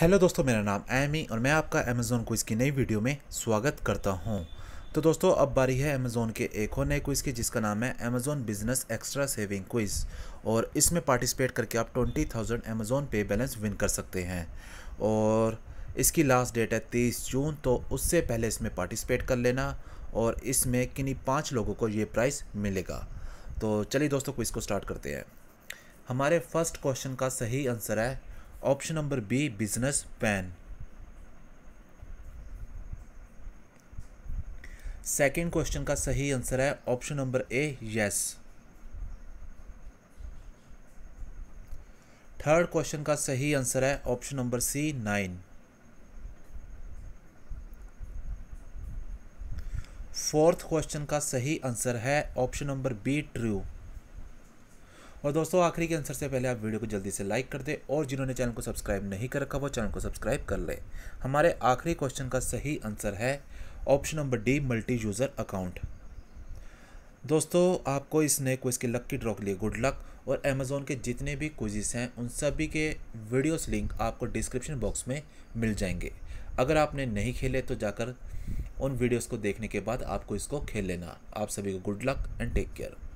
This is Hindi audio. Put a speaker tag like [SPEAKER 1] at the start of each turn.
[SPEAKER 1] हेलो दोस्तों मेरा नाम एमी और मैं आपका अमेज़ोन क्विज़ की नई वीडियो में स्वागत करता हूं तो दोस्तों अब बारी है अमेज़ोन के एक और नए क्विज़ की जिसका नाम है Amazon business extra saving quiz और इसमें पार्टिसिपेट करके आप twenty thousand Amazon pay balance win कर सकते हैं और इसकी लास्ट डेट है तीस जून तो उससे पहले इसमें पार्टिसिपेट कर लेना और इसमें किन्हीं पाँच लोगों को ये प्राइज़ मिलेगा तो चलिए दोस्तों क्विज़ को स्टार्ट करते हैं हमारे फर्स्ट क्वेश्चन का सही आंसर है option number B business PAN second question का सही आंसर है option number A yes third question का सही आंसर है option number C nine fourth question का सही आंसर है ऑप्शन नंबर बी ट्रू और दोस्तों आखिरी के आंसर से पहले आप वीडियो को जल्दी से लाइक कर दें और जिन्होंने चैनल को सब्सक्राइब नहीं कर रखा वो चैनल को सब्सक्राइब कर लें हमारे आखिरी क्वेश्चन का सही आंसर है option number D multi user account दोस्तों आपको इस नए क्विज के लक्की ड्रॉ के लिए गुड लक और अमेजोन के जितने भी क्विजेस हैं उन सभी के वीडियोस लिंक आपको डिस्क्रिप्शन बॉक्स में मिल जाएंगे अगर आपने नहीं खेले तो जाकर उन वीडियोस को देखने के बाद आपको इसको खेल लेना आप सभी को good luck and take care